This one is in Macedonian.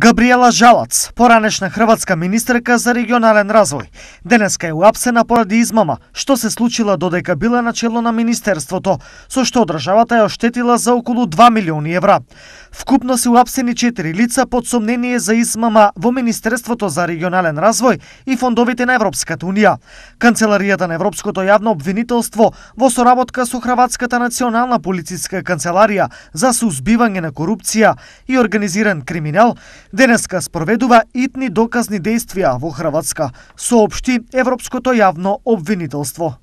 Габриела Жалац, поранешна хрватска министерка за регионален развој, денеска е уапсена поради измама што се случила додека била начело на министерството, со што државата ја оштетила за околу 2 милиони евра. Вкупно се уапсени 4 лица под сомнение за измама во Министерството за регионален развој и фондовите на Европската Унија. Канцеларијата на Европското јавно обвинителство во соработка со Хрватската национална полициска канцеларија за сузбивање на корупција и организиран криминал денеска спроведува итни доказни действија во Хрватска, соопшти Европското јавно обвинителство.